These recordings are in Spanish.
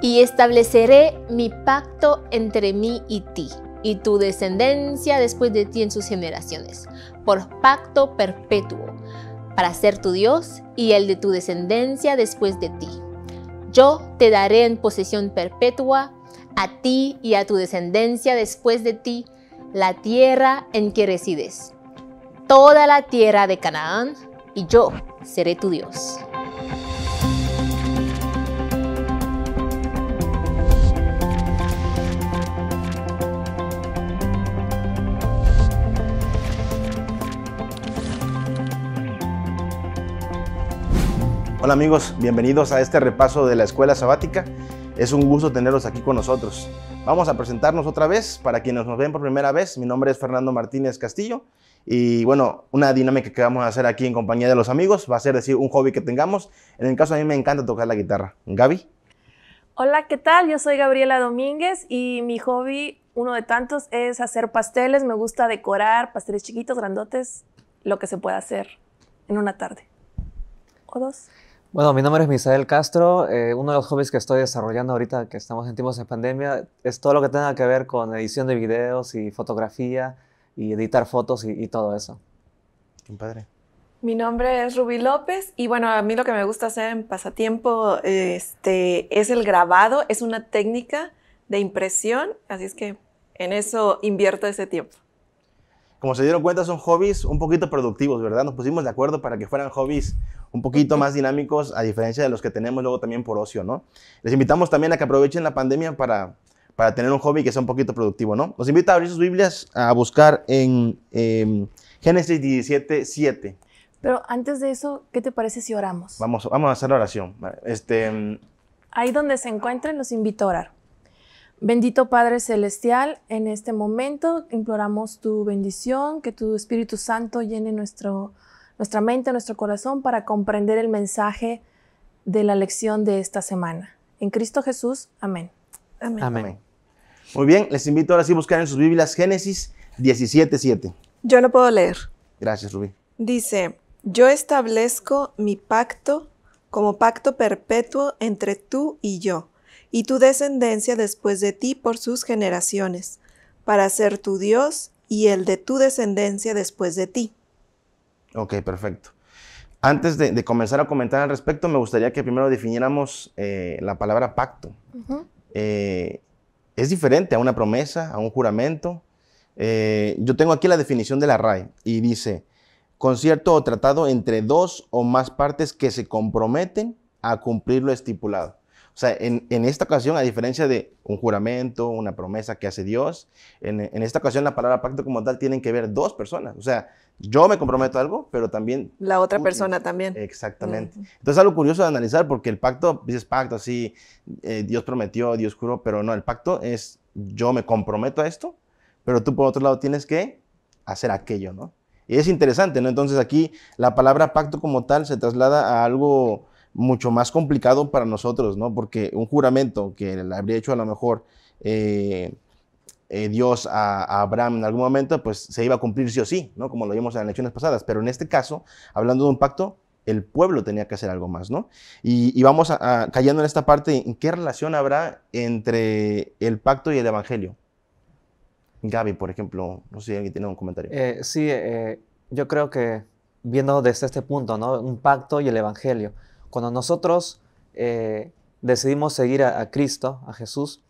y estableceré mi pacto entre mí y ti y tu descendencia después de ti en sus generaciones, por pacto perpetuo, para ser tu Dios y el de tu descendencia después de ti. Yo te daré en posesión perpetua a ti y a tu descendencia después de ti la tierra en que resides, toda la tierra de Canaán, y yo seré tu Dios. Hola amigos, bienvenidos a este repaso de la Escuela Sabática. Es un gusto tenerlos aquí con nosotros. Vamos a presentarnos otra vez para quienes nos ven por primera vez. Mi nombre es Fernando Martínez Castillo y bueno, una dinámica que vamos a hacer aquí en compañía de los amigos va a ser decir un hobby que tengamos. En el caso a mí me encanta tocar la guitarra. Gaby. Hola, ¿qué tal? Yo soy Gabriela Domínguez y mi hobby, uno de tantos, es hacer pasteles. Me gusta decorar pasteles chiquitos, grandotes, lo que se pueda hacer en una tarde. ¿O dos? Bueno, mi nombre es Misael Castro. Eh, uno de los hobbies que estoy desarrollando ahorita que estamos en tiempos de pandemia es todo lo que tenga que ver con edición de videos y fotografía y editar fotos y, todo eso. Qué padre. Mi nombre es Rubí López y bueno, a mí lo que me gusta hacer en pasatiempo este, es el grabado, es una técnica de impresión, así es que en eso invierto ese tiempo como se dieron cuenta, son hobbies un poquito productivos, ¿verdad? Nos pusimos de acuerdo para que fueran hobbies un poquito más dinámicos, a diferencia de los que tenemos luego también por ocio, ¿no? Les invitamos también a que aprovechen la pandemia para, para tener un hobby que sea un poquito productivo, ¿no? Los invito a abrir sus Biblias a buscar en em, Génesis 17, 7. Pero antes de eso, ¿qué te parece si oramos? Vamos, vamos a hacer la oración. Este, em, Ahí donde se encuentren, los invito a orar. Bendito Padre Celestial, en este momento imploramos tu bendición, que tu Espíritu Santo llene nuestro, nuestra mente, nuestro corazón para comprender el mensaje de la lección de esta semana. En Cristo Jesús, amén. Amén. Muy bien, les invito ahora sí a buscar en sus Biblias Génesis 17.7. Yo no puedo leer. Gracias, Rubí. Dice, yo establezco mi pacto como pacto perpetuo entre tú y yo y tu descendencia después de ti por sus generaciones, para ser tu Dios y el de tu descendencia después de ti. Ok, perfecto. Antes de, comenzar a comentar al respecto, me gustaría que primero definiéramos eh, la palabra pacto. Eh, es diferente a una promesa, a un juramento. Eh, yo tengo aquí la definición de la RAE y dice, concierto o tratado entre dos o más partes que se comprometen a cumplir lo estipulado. O sea, en, esta ocasión, a diferencia de un juramento, una promesa que hace Dios, en, esta ocasión la palabra pacto como tal tienen que ver dos personas. O sea, yo me comprometo a algo, pero también... La otra persona también. Exactamente. Entonces, algo curioso de analizar, porque el pacto, dices pacto, así, eh, Dios prometió, Dios juró, pero no, el pacto es yo me comprometo a esto, pero tú por otro lado tienes que hacer aquello, ¿no? Y es interesante, ¿no? Entonces aquí la palabra pacto como tal se traslada a algo mucho más complicado para nosotros, ¿no? Porque un juramento que le habría hecho a lo mejor eh, eh, Dios a, Abraham en algún momento, pues se iba a cumplir sí o sí, ¿no? Como lo vimos en las lecciones pasadas. Pero en este caso, hablando de un pacto, el pueblo tenía que hacer algo más, ¿no? Y, vamos a, cayendo en esta parte, ¿en qué relación habrá entre el pacto y el evangelio? Gaby, por ejemplo, no sé si alguien tiene un comentario. Eh, sí, yo creo que viendo desde este punto, ¿no? Un pacto y el evangelio cuando nosotros eh, decidimos seguir a, Cristo, a Jesús,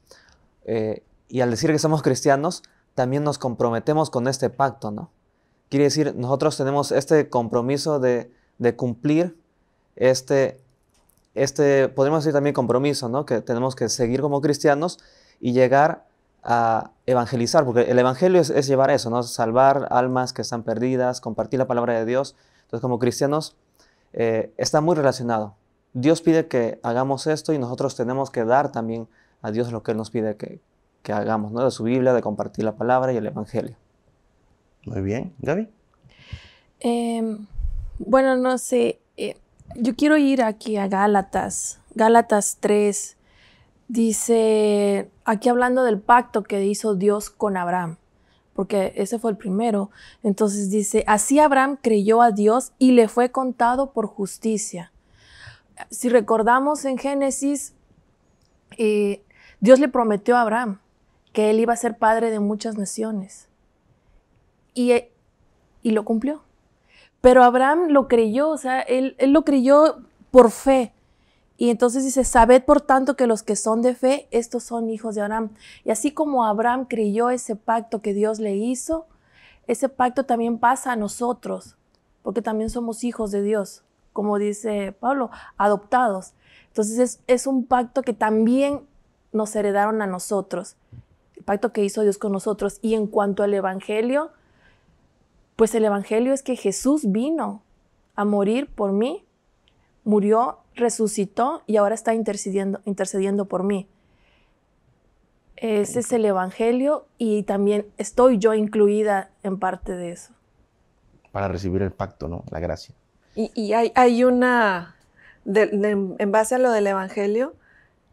eh, y al decir que somos cristianos, también nos comprometemos con este pacto, ¿no? Quiere decir, nosotros tenemos este compromiso de, cumplir este, este, podemos decir también compromiso, ¿no? Que tenemos que seguir como cristianos y llegar a evangelizar, porque el evangelio es, es llevar eso, ¿no? Salvar almas que están perdidas, compartir la palabra de Dios. Entonces, como cristianos, eh, está muy relacionado. Dios pide que hagamos esto y nosotros tenemos que dar también a Dios lo que Él nos pide que, hagamos, ¿no? de su Biblia, de compartir la palabra y el Evangelio. Muy bien, Gaby. Em, bueno, no sé, eh, yo quiero ir aquí a Gálatas, Gálatas 3, dice, aquí hablando del pacto que hizo Dios con Abraham porque ese fue el primero. Entonces dice, así Abraham creyó a Dios y le fue contado por justicia. Si recordamos en Génesis, eh, Dios le prometió a Abraham que él iba a ser padre de muchas naciones. Y, eh, lo cumplió. Pero Abraham lo creyó, o sea, él, él lo creyó por fe. Y entonces dice, sabed por tanto que los que son de fe, estos son hijos de Abraham. Y así como Abraham creyó ese pacto que Dios le hizo, ese pacto también pasa a nosotros, porque también somos hijos de Dios, como dice Pablo, adoptados. Entonces es, es un pacto que también nos heredaron a nosotros, el pacto que hizo Dios con nosotros. Y en cuanto al Evangelio, pues el Evangelio es que Jesús vino a morir por mí murió, resucitó y ahora está intercediendo, intercediendo por mí. Ese es el Evangelio y también estoy yo incluida en parte de eso. Para recibir el pacto, ¿no? La gracia. Y, y hay, hay, una, en base a lo del Evangelio,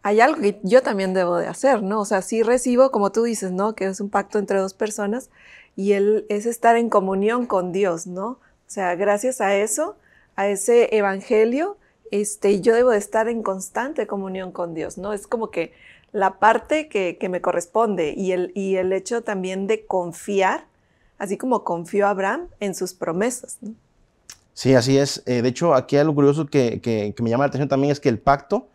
hay algo que yo también debo de hacer, ¿no? O sea, sí recibo, como tú dices, ¿no? Que es un pacto entre dos personas y él es estar en comunión con Dios, ¿no? O sea, gracias a eso, a ese Evangelio, este, yo debo de estar en constante comunión con Dios, ¿no? Es como que la parte que, me corresponde y el, y el hecho también de confiar, así como confió Abraham en sus promesas, ¿no? Sí, así es. Eh, de hecho, aquí algo curioso que, me llama la atención también es que el pacto,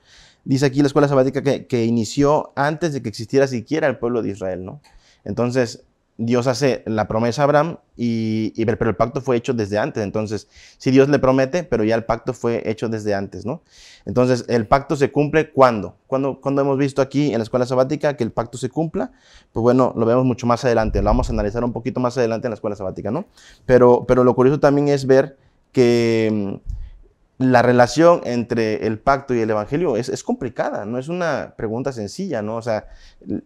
dice aquí la escuela sabática, que, que inició antes de que existiera siquiera el pueblo de Israel, ¿no? Entonces, Dios hace la promesa a Abraham, y, pero el pacto fue hecho desde antes. Entonces, si Dios le promete, pero ya el pacto fue hecho desde antes, ¿no? Entonces, el pacto se cumple cuando. cuando cuando hemos visto aquí en la escuela sabática que el pacto se cumpla? Pues bueno, lo vemos mucho más adelante, lo vamos a analizar un poquito más adelante en la escuela sabática, ¿no? Pero, pero lo curioso también es ver que la relación entre el pacto y el evangelio es, complicada, no es una pregunta sencilla, ¿no? O sea,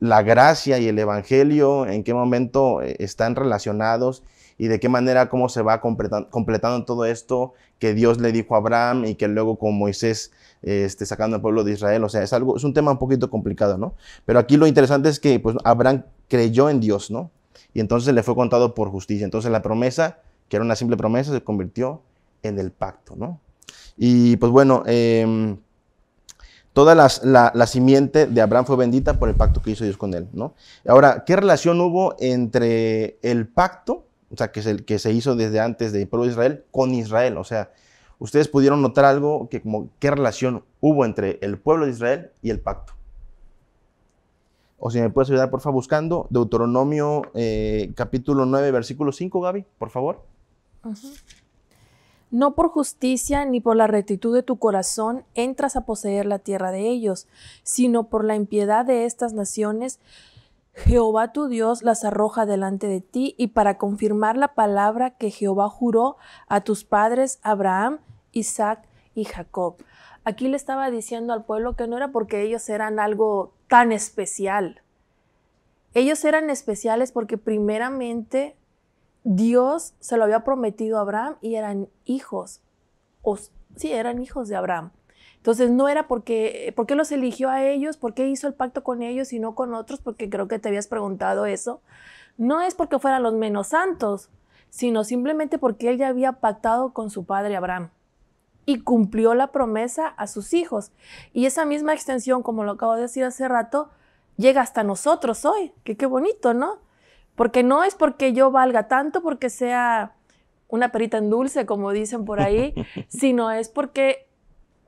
la gracia y el evangelio, en qué momento eh, están relacionados y de qué manera, cómo se va completando, todo esto que Dios le dijo a Abraham y que luego con Moisés esté sacando al pueblo de Israel. O sea, es, algo, es un tema un poquito complicado, ¿no? Pero aquí lo interesante es que pues, Abraham creyó en Dios, ¿no? Y entonces le fue contado por justicia. Entonces la promesa, que era una simple promesa, se convirtió en el pacto, ¿no? Y pues bueno, em, toda la, simiente de Abraham fue bendita por el pacto que hizo Dios con él, ¿no? Ahora, ¿qué relación hubo entre el pacto, o sea, que, se, que se hizo desde antes del pueblo de Israel, con Israel? O sea, ustedes pudieron notar algo, que ¿qué relación hubo entre el pueblo de Israel y el pacto? O si me puedes ayudar, por favor, buscando Deuteronomio eh, capítulo 9, versículo 5, Gaby, por favor. Ajá. No por justicia ni por la rectitud de tu corazón entras a poseer la tierra de ellos, sino por la impiedad de estas naciones. Jehová tu Dios las arroja delante de ti y para confirmar la palabra que Jehová juró a tus padres Abraham, Isaac y Jacob. Aquí le estaba diciendo al pueblo que no era porque ellos eran algo tan especial. Ellos eran especiales porque primeramente Dios se lo había prometido a Abraham y eran hijos. O, sí, eran hijos de Abraham. Entonces no era porque, qué los eligió a ellos, ¿Por qué hizo el pacto con ellos y no con otros, porque creo que te habías preguntado eso. No es porque fueran los menos santos, sino simplemente porque él ya había pactado con su padre Abraham y cumplió la promesa a sus hijos. Y esa misma extensión, como lo acabo de decir hace rato, llega hasta nosotros hoy, que qué bonito, ¿no? Porque no es porque yo valga tanto, porque sea una perita en dulce, como dicen por ahí, sino es porque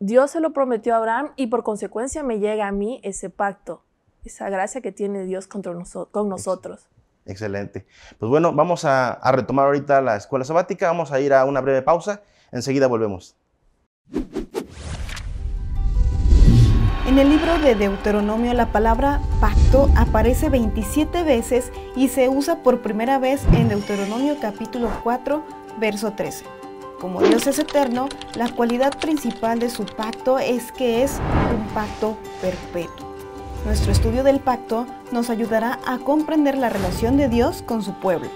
Dios se lo prometió a Abraham y por consecuencia me llega a mí ese pacto, esa gracia que tiene Dios contra con nosotros. Excelente. Pues bueno, vamos a retomar ahorita la escuela sabática, vamos a ir a una breve pausa, enseguida volvemos. En el libro de Deuteronomio la palabra pacto aparece 27 veces y se usa por primera vez en Deuteronomio capítulo 4, verso 13. Como Dios es eterno, la cualidad principal de su pacto es que es un pacto perpetuo. Nuestro estudio del pacto nos ayudará a comprender la relación de Dios con su pueblo,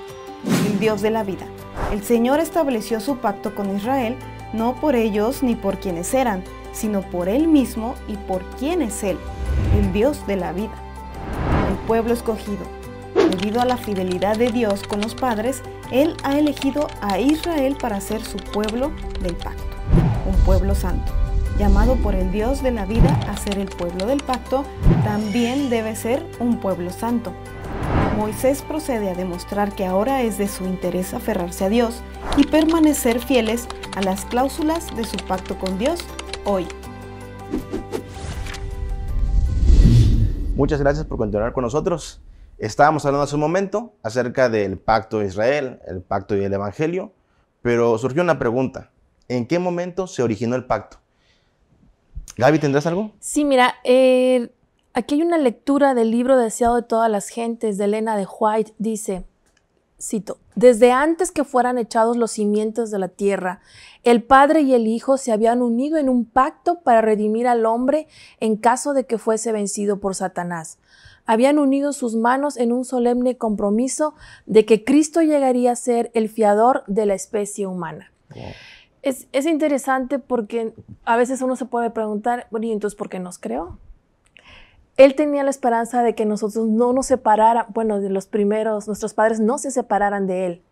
el Dios de la vida. El Señor estableció su pacto con Israel no por ellos ni por quienes eran, sino por Él mismo y por quién es Él, el Dios de la vida. El pueblo escogido. Debido a la fidelidad de Dios con los padres, Él ha elegido a Israel para ser su pueblo del pacto, un pueblo santo. Llamado por el Dios de la vida a ser el pueblo del pacto, también debe ser un pueblo santo. Moisés procede a demostrar que ahora es de su interés aferrarse a Dios y permanecer fieles a las cláusulas de su pacto con Dios hoy. Muchas gracias por continuar con nosotros. Estábamos hablando hace un momento acerca del pacto de Israel, el pacto y el Evangelio, pero surgió una pregunta. ¿En qué momento se originó el pacto? Gaby, ¿tendrás algo? Sí, mira, eh, aquí hay una lectura del libro deseado de todas las gentes de Elena de White. Dice, Cito, desde antes que fueran echados los cimientos de la tierra, el Padre y el Hijo se habían unido en un pacto para redimir al hombre en caso de que fuese vencido por Satanás. Habían unido sus manos en un solemne compromiso de que Cristo llegaría a ser el fiador de la especie humana. Es, es interesante porque a veces uno se puede preguntar, bueno, ¿y entonces por qué nos creó? Él tenía la esperanza de que nosotros no nos separaran, bueno, de los primeros, nuestros padres no se separaran de Él.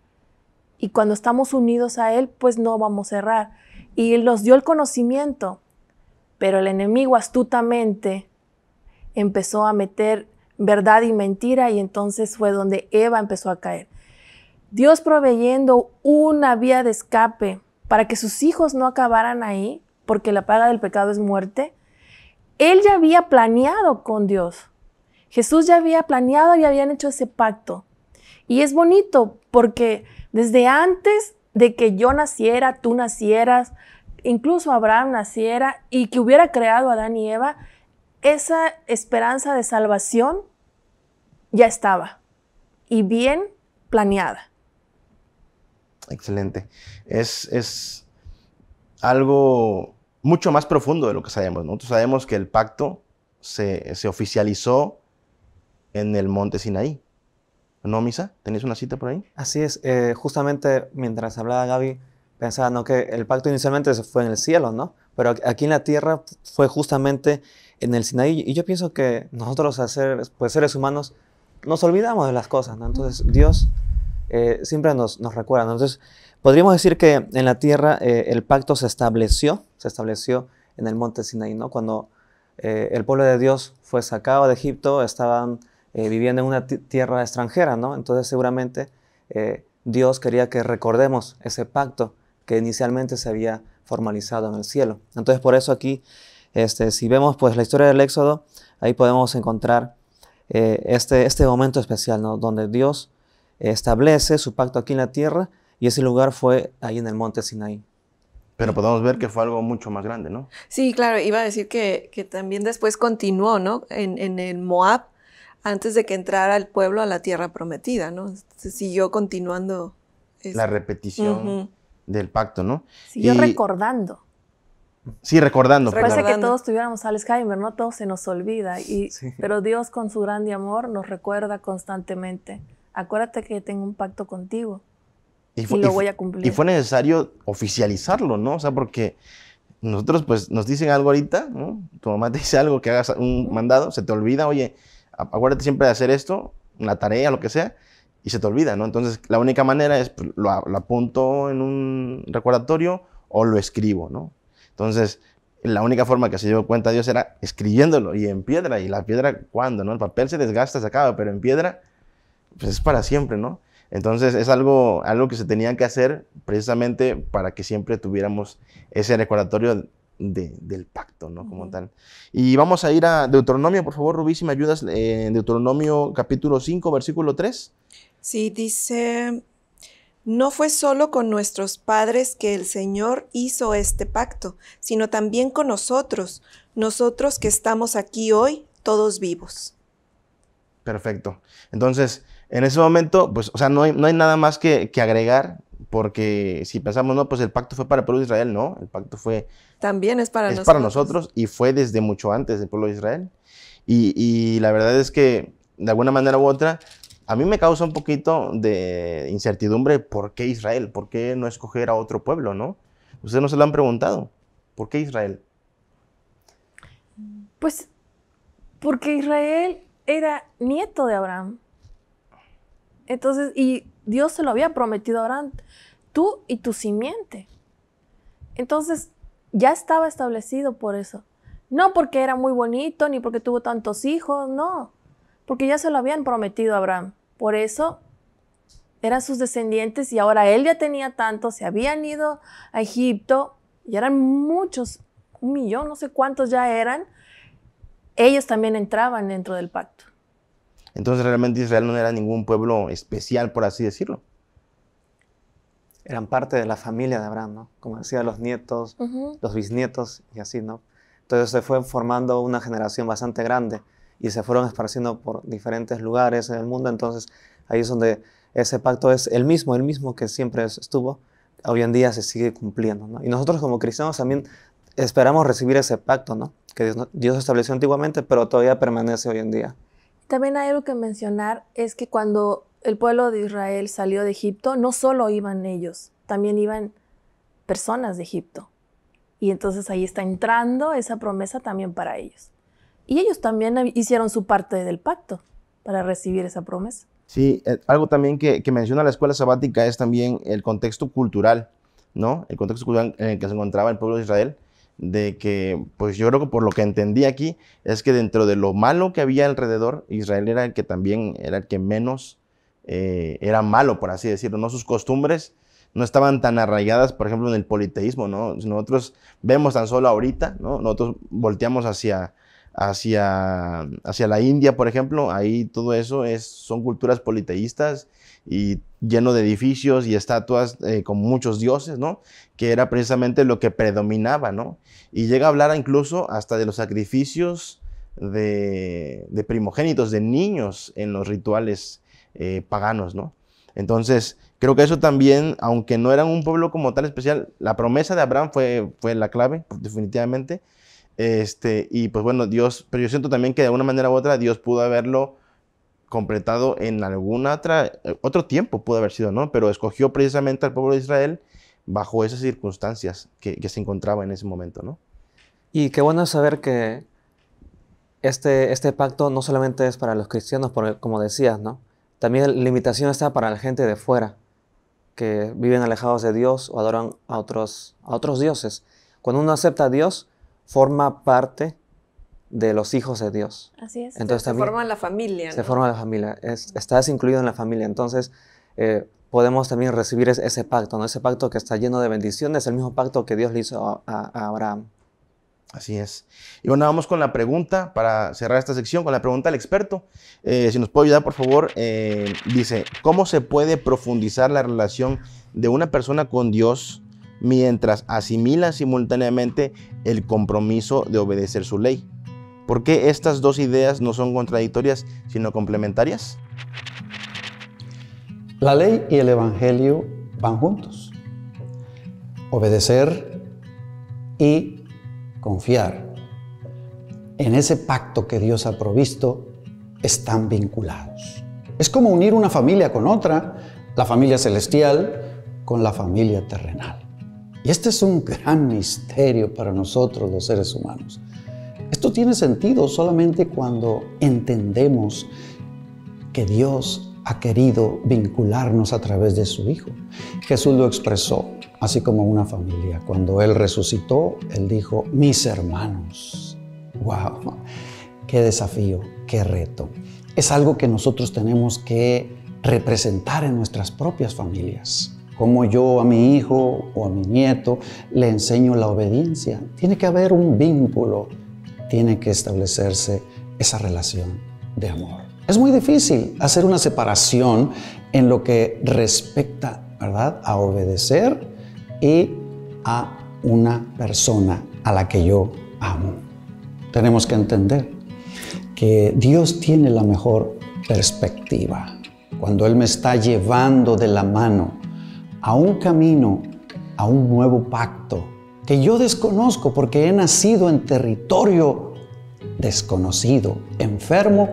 Y cuando estamos unidos a Él, pues no vamos a errar. Y Él nos dio el conocimiento, pero el enemigo astutamente empezó a meter verdad y mentira y entonces fue donde Eva empezó a caer. Dios proveyendo una vía de escape para que sus hijos no acabaran ahí, porque la paga del pecado es muerte, él ya había planeado con Dios. Jesús ya había planeado y habían hecho ese pacto. Y es bonito porque desde antes de que yo naciera, tú nacieras, incluso Abraham naciera y que hubiera creado a Adán y Eva, esa esperanza de salvación ya estaba y bien planeada. Excelente. Es, es algo mucho más profundo de lo que sabemos. Nosotros sabemos que el pacto se, oficializó en el monte Sinaí. ¿No, Misa? ¿Tenéis una cita por ahí? Así es. Eh, justamente mientras hablaba Gaby, pensaba que el pacto inicialmente se fue en el cielo, ¿no? Pero aquí en la tierra fue justamente en el Sinaí. Y yo pienso que nosotros, pues seres humanos, nos olvidamos de las cosas, ¿no? Entonces Dios eh, siempre nos, nos recuerdan. Entonces, podríamos decir que en la tierra eh, el pacto se estableció, se estableció en el monte Sinaí, ¿no? Cuando eh, el pueblo de Dios fue sacado de Egipto, estaban viviendo en una tierra extranjera, ¿no? Entonces, seguramente Dios quería que recordemos ese pacto que inicialmente se había formalizado en el cielo. Entonces, por eso aquí, este, si vemos pues la historia del Éxodo, ahí podemos encontrar este, este momento especial, ¿no? Donde Dios establece su pacto aquí en la tierra y ese lugar fue ahí en el monte Sinaí. Pero podemos ver que fue algo mucho más grande, ¿no? Sí, claro, iba a decir que, que también después continuó, ¿no? En, en, el Moab, antes de que entrara el pueblo a la tierra prometida, ¿no? siguió continuando. La repetición del pacto, ¿no? Siguió recordando. Sí, recordando. Pues. Parece que todos tuviéramos Alzheimer, ¿no? Todo se nos olvida. Y, Pero Dios con su grande amor nos recuerda constantemente acuérdate que tengo un pacto contigo y, lo voy a cumplir. Y fue necesario oficializarlo, ¿no? O sea, porque nosotros pues nos dicen algo ahorita, ¿no? Tu mamá te dice algo, que hagas un mandado, se te olvida, oye, acuérdate siempre de hacer esto, una tarea, lo que sea, y se te olvida, ¿no? Entonces la única manera es pues, lo, lo, apunto en un recordatorio o lo escribo, ¿no? Entonces la única forma que se dio cuenta Dios era escribiéndolo y en piedra, y la piedra, ¿cuándo? ¿no? El papel se desgasta, se acaba, pero en piedra pues es para siempre, ¿no? Entonces es algo, algo que se tenía que hacer precisamente para que siempre tuviéramos ese recordatorio del pacto, ¿no? Como tal. Y vamos a ir a Deuteronomio, por favor, Rubí, si me ayudas, eh, en Deuteronomio capítulo 5, versículo 3. Sí, dice, no fue solo con nuestros padres que el Señor hizo este pacto, sino también con nosotros, nosotros que estamos aquí hoy, todos vivos. Perfecto. Entonces, en ese momento, pues, o sea, no hay, nada más que, agregar, porque si pensamos, no, pues el pacto fue para el pueblo de Israel, no, el pacto fue... También es para es nosotros. para nosotros y fue desde mucho antes del pueblo de Israel. Y, y, la verdad es que, de alguna manera u otra, a mí me causa un poquito de incertidumbre por qué Israel, por qué no escoger a otro pueblo, ¿no? Ustedes no se lo han preguntado, ¿por qué Israel? Pues porque Israel era nieto de Abraham. Entonces, y Dios se lo había prometido a Abraham, tú y tu simiente. Entonces, ya estaba establecido por eso. No porque era muy bonito, ni porque tuvo tantos hijos, no. Porque ya se lo habían prometido a Abraham. Por eso eran sus descendientes y ahora él ya tenía tantos, se habían ido a Egipto y eran muchos, un millón, no sé cuántos ya eran. Ellos también entraban dentro del pacto. Entonces realmente Israel no era ningún pueblo especial, por así decirlo. Eran parte de la familia de Abraham, ¿no? Como decía, los nietos, los bisnietos y así, ¿no? Entonces se fue formando una generación bastante grande y se fueron esparciendo por diferentes lugares en el mundo. Entonces ahí es donde ese pacto es el mismo, el mismo que siempre estuvo. Hoy en día se sigue cumpliendo, ¿no? Y nosotros como cristianos también esperamos recibir ese pacto, ¿no? Que Dios estableció antiguamente, pero todavía permanece hoy en día. También hay algo que mencionar, es que cuando el pueblo de Israel salió de Egipto, no solo iban ellos, también iban personas de Egipto. Y entonces ahí está entrando esa promesa también para ellos. Y ellos también hicieron su parte del pacto para recibir esa promesa. Sí, eh, algo también que, que menciona la escuela sabática es también el contexto cultural, ¿no? El contexto cultural en el que se encontraba el pueblo de Israel de que, pues yo creo que por lo que entendí aquí, es que dentro de lo malo que había alrededor, Israel era el que también era el que menos eh, era malo, por así decirlo, ¿no? Sus costumbres no estaban tan arraigadas, por ejemplo, en el politeísmo, ¿no? Nosotros vemos tan solo ahorita, ¿no? Nosotros volteamos hacia, hacia, hacia la India, por ejemplo, ahí todo eso es, son culturas politeístas y lleno de edificios y estatuas eh, con muchos dioses, ¿no? Que era precisamente lo que predominaba, ¿no? Y llega a hablar incluso hasta de los sacrificios de, primogénitos, de niños en los rituales eh, paganos, ¿no? Entonces, creo que eso también, aunque no eran un pueblo como tal especial, la promesa de Abraham fue, fue la clave, definitivamente. Este, y pues bueno, Dios, pero yo siento también que de una manera u otra Dios pudo haberlo completado en algún otro tiempo pudo haber sido, ¿no? Pero escogió precisamente al pueblo de Israel bajo esas circunstancias que, se encontraba en ese momento, ¿no? Y qué bueno saber que este, este pacto no solamente es para los cristianos, como decías, ¿no? También la invitación está para la gente de fuera, que viven alejados de Dios o adoran a otros, a otros dioses. Cuando uno acepta a Dios, forma parte de los hijos de Dios. Así es. Entonces, se forma la familia. Se forma la familia. estás incluido en la familia. Entonces, eh, podemos también recibir ese pacto, ¿no? Ese pacto que está lleno de bendiciones, el mismo pacto que Dios le hizo a, Abraham. Así es. Y bueno, vamos con la pregunta para cerrar esta sección, con la pregunta del experto. Eh, si nos puede ayudar, por favor, eh, dice, ¿cómo se puede profundizar la relación de una persona con Dios mientras asimila simultáneamente el compromiso de obedecer su ley? ¿Por qué estas dos ideas no son contradictorias, sino complementarias? La ley y el Evangelio van juntos. Obedecer y confiar en ese pacto que Dios ha provisto están vinculados. Es como unir una familia con otra, la familia celestial con la familia terrenal. Y este es un gran misterio para nosotros los seres humanos. Esto tiene sentido solamente cuando entendemos que Dios ha querido vincularnos a través de su Hijo. Jesús lo expresó, así como una familia. Cuando Él resucitó, Él dijo, mis hermanos. ¡Wow! ¡Qué desafío! ¡Qué reto! Es algo que nosotros tenemos que representar en nuestras propias familias como yo a mi hijo o a mi nieto le enseño la obediencia. Tiene que haber un vínculo tiene que establecerse esa relación de amor. Es muy difícil hacer una separación en lo que respecta, ¿verdad?, a obedecer y a una persona a la que yo amo. Tenemos que entender que Dios tiene la mejor perspectiva. Cuando Él me está llevando de la mano a un camino, a un nuevo pacto, que yo desconozco porque he nacido en territorio desconocido, enfermo,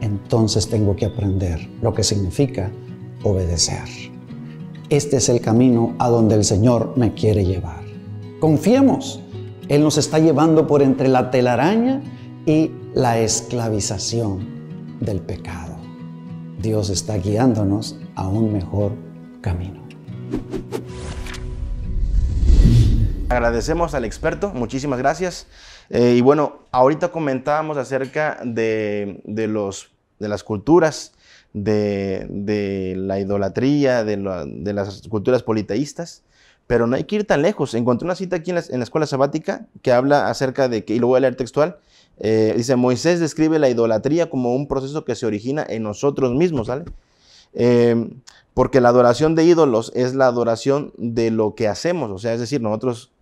entonces tengo que aprender lo que significa obedecer. Este es el camino a donde el Señor me quiere llevar. Confiemos, Él nos está llevando por entre la telaraña y la esclavización del pecado. Dios está guiándonos a un mejor camino. Agradecemos al experto, muchísimas gracias. Eh, y bueno, ahorita comentábamos acerca de, los, de las culturas, de, la idolatría, de, las culturas politeístas, pero no hay que ir tan lejos. Encontré una cita aquí en la, escuela sabática que habla acerca de que, y lo voy a leer textual, eh, dice, Moisés describe la idolatría como un proceso que se origina en nosotros mismos, ¿sale? Eh, porque la adoración de ídolos es la adoración de lo que hacemos, o sea, es decir, nosotros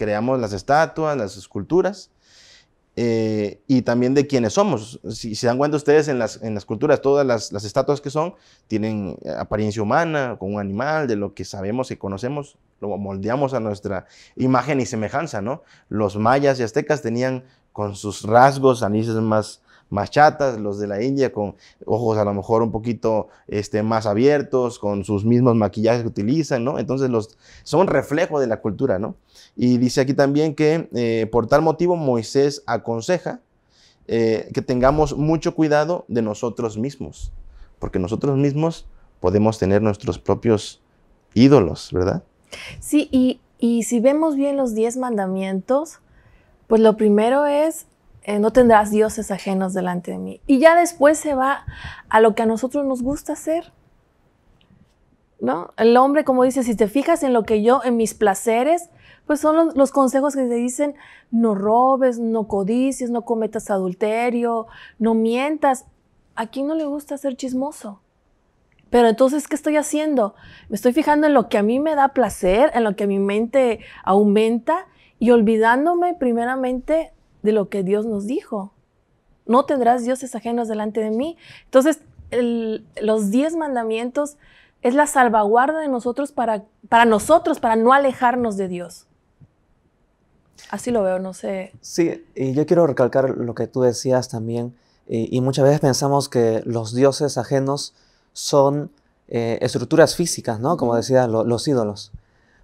creamos las estatuas, las esculturas. Eh, y también de quiénes somos. Si se dan cuenta ustedes en las, en las culturas, todas las, estatuas que son tienen eh, apariencia humana, con un animal, de lo que sabemos y conocemos, lo moldeamos a nuestra imagen y semejanza, ¿no? Los mayas y aztecas tenían con sus rasgos anices más más chatas, los de la India con ojos a lo mejor un poquito este, más abiertos, con sus mismos maquillajes que utilizan, ¿no? Entonces los, son reflejo de la cultura, ¿no? Y dice aquí también que eh, por tal motivo Moisés aconseja eh, que tengamos mucho cuidado de nosotros mismos, porque nosotros mismos podemos tener nuestros propios ídolos, ¿verdad? Sí, y, y si vemos bien los diez mandamientos, pues lo primero es eh, no tendrás dioses ajenos delante de mí. Y ya después se va a lo que a nosotros nos gusta hacer. ¿No? El hombre, como dice, si te fijas en lo que yo, en mis placeres, pues son los, consejos que te dicen, no robes, no codicies, no cometas adulterio, no mientas. ¿A quién no le gusta ser chismoso? Pero entonces, ¿qué estoy haciendo? Me estoy fijando en lo que a mí me da placer, en lo que mi mente aumenta y olvidándome primeramente de lo que Dios nos dijo. No tendrás dioses ajenos delante de mí. Entonces, los diez mandamientos es la salvaguarda de nosotros para, para nosotros, para no alejarnos de Dios. Así lo veo, no sé. Sí, y yo quiero recalcar lo que tú decías también, eh, y, muchas veces pensamos que los dioses ajenos son eh, estructuras físicas, ¿no? Como decían los ídolos.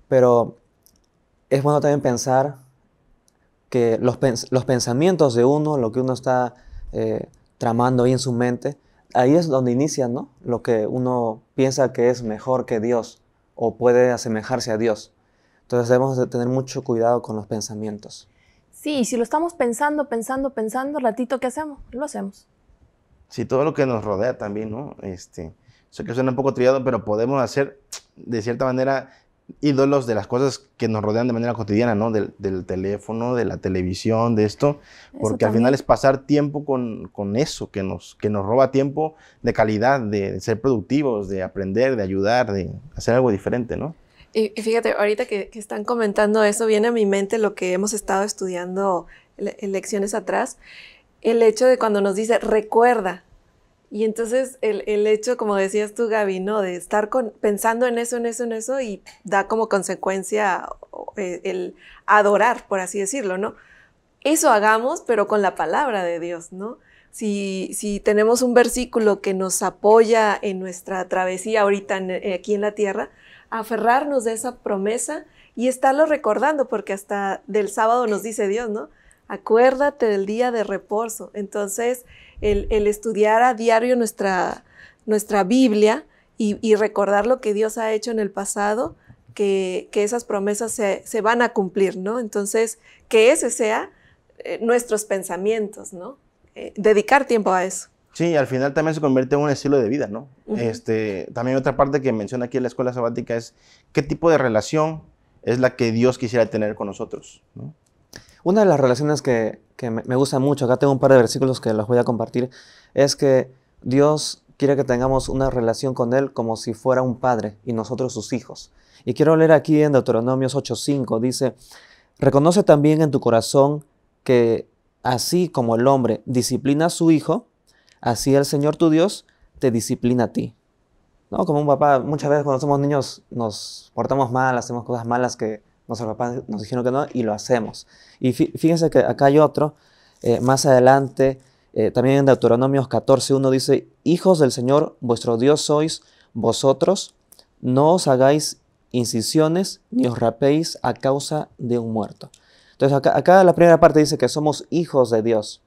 Pero es bueno también pensar que los, los pensamientos de uno, lo que uno está eh, tramando ahí en su mente, ahí es donde inicia, ¿no? Lo que uno piensa que es mejor que Dios o puede asemejarse a Dios. Entonces debemos tener mucho cuidado con los pensamientos. Sí, y si lo estamos pensando, pensando, pensando, ratito, ¿qué hacemos? Lo hacemos. Sí, todo lo que nos rodea también, ¿no? Este, sé que suena un poco trillado, pero podemos hacer, de cierta manera, ídolos de las cosas que nos rodean de manera cotidiana, ¿no? Del, teléfono, de la televisión, de esto, porque al final es pasar tiempo con, eso, que nos, que nos roba tiempo de calidad, de, ser productivos, de aprender, de ayudar, de hacer algo diferente, ¿no? Y, fíjate, ahorita que, están comentando eso, viene a mi mente lo que hemos estado estudiando en lecciones atrás, el hecho de cuando nos dice, recuerda, y entonces el, hecho, como decías tú, Gaby, De estar con, pensando en eso, en eso, en eso, y da como consecuencia eh, el, adorar, por así decirlo, ¿no? Eso hagamos, pero con la palabra de Dios, ¿no? Si, si tenemos un versículo que nos apoya en nuestra travesía ahorita eh, aquí en la tierra, aferrarnos de esa promesa y estarlo recordando, porque hasta del sábado nos dice Dios, ¿no? Acuérdate del día de reposo. Entonces, el, estudiar a diario nuestra, Biblia y, recordar lo que Dios ha hecho en el pasado, que, esas promesas se, van a cumplir, ¿no? Entonces, que ese sea eh, nuestros pensamientos, ¿no? Eh, dedicar tiempo a eso. Sí, al final también se convierte en un estilo de vida, ¿no? Este, también otra parte que menciona aquí en la escuela sabática es qué tipo de relación es la que Dios quisiera tener con nosotros, ¿no? Una de las relaciones que, me gusta mucho, acá tengo un par de versículos que los voy a compartir, es que Dios quiere que tengamos una relación con Él como si fuera un padre y nosotros sus hijos. Y quiero leer aquí en Deuteronomios 8:5, dice, reconoce también en tu corazón que así como el hombre disciplina a su hijo, así el Señor tu Dios te disciplina a ti. ¿No? Como un papá, muchas veces cuando somos niños nos portamos mal, hacemos cosas malas que papás nos dijeron que no y lo hacemos. Y fíjense que acá hay otro, eh, más adelante, eh, también en Deuteronomios 14, 1 dice, Hijos del Señor, vuestro Dios sois vosotros, no os hagáis incisiones ni os rapéis a causa de un muerto. Entonces acá, la primera parte dice que somos hijos de Dios,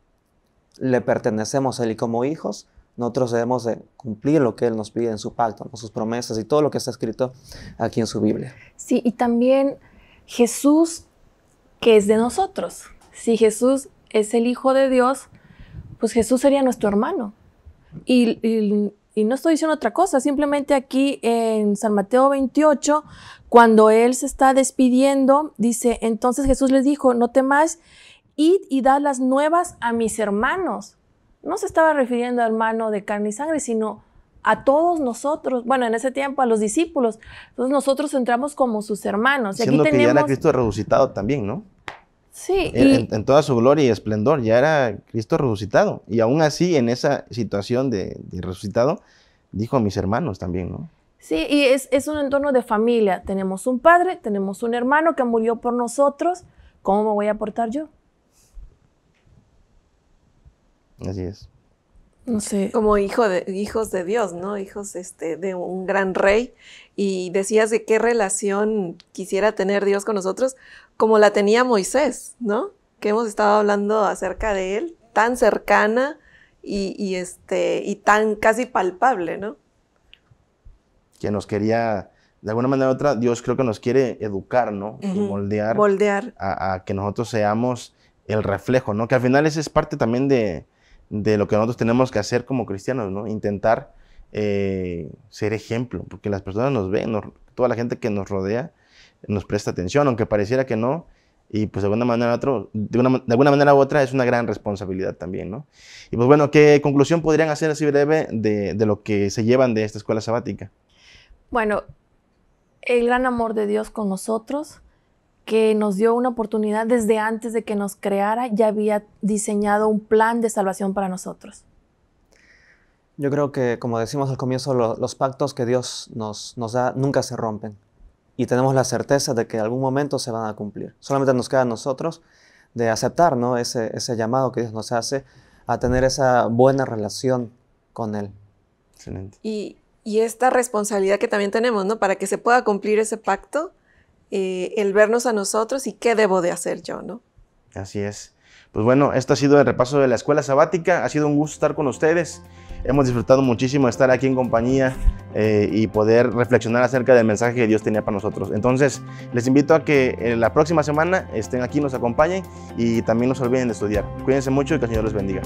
le pertenecemos a Él y como hijos nosotros debemos de cumplir lo que Él nos pide en su pacto, con sus promesas y todo lo que está escrito aquí en su Biblia. Sí, y también Jesús, que es de nosotros. Si Jesús es el Hijo de Dios, pues Jesús sería nuestro hermano. Y, no estoy diciendo otra cosa, simplemente aquí en San Mateo 28, cuando él se está despidiendo, dice, entonces Jesús les dijo, no temas, id y dad las nuevas a mis hermanos. No se estaba refiriendo a hermano de carne y sangre, sino a todos nosotros, bueno, en ese tiempo a los discípulos. Entonces nosotros entramos como sus hermanos. Siendo que ya era Cristo resucitado también, ¿no? Sí. En, toda su gloria y esplendor, ya era Cristo resucitado. Y aún así, en esa situación de, resucitado, dijo a mis hermanos también, ¿no? Sí, y es, es un entorno de familia. Tenemos un padre, tenemos un hermano que murió por nosotros. ¿Cómo me voy a portar yo? Así es. Como hijo de, hijos de Dios, ¿no? Hijos este, de un gran rey. Y decías de qué relación quisiera tener Dios con nosotros, como la tenía Moisés, ¿no? Que hemos estado hablando acerca de él, tan cercana y, este, y tan casi palpable, ¿no? Que nos quería, de alguna manera u otra, Dios creo que nos quiere educar, ¿no? Y moldear. A, a que nosotros seamos el reflejo, ¿no? Que al final esa es parte también de de lo que nosotros tenemos que hacer como cristianos, ¿no? Intentar eh, ser ejemplo, porque las personas nos ven, toda la gente que nos rodea nos presta atención, aunque pareciera que no, y pues de alguna manera, alguna manera u otra es una gran responsabilidad también, ¿no? Y pues bueno, ¿qué conclusión podrían hacer así breve de, de lo que se llevan de esta escuela sabática? Bueno, el gran amor de Dios con nosotros, que nos dio una oportunidad desde antes de que nos creara, ya había diseñado un plan de salvación para nosotros. Yo creo que, como decimos al comienzo, los pactos que Dios nos, nos da nunca se rompen y tenemos la certeza de que en algún momento se van a cumplir. Solamente nos queda a nosotros de aceptar ¿no? ese, llamado que Dios nos hace a tener esa buena relación con Él. Excelente. Y, esta responsabilidad que también tenemos, ¿no? Para que se pueda cumplir ese pacto, eh, el vernos a nosotros y qué debo de hacer yo, ¿no? Así es. Pues bueno, esto ha sido el repaso de la escuela sabática. Ha sido un gusto estar con ustedes. Hemos disfrutado muchísimo estar aquí en compañía eh, y poder reflexionar acerca del mensaje que Dios tenía para nosotros. Entonces, les invito a que eh, la próxima semana estén aquí, nos acompañen y también nos se olviden de estudiar. Cuídense mucho y que el Señor los bendiga.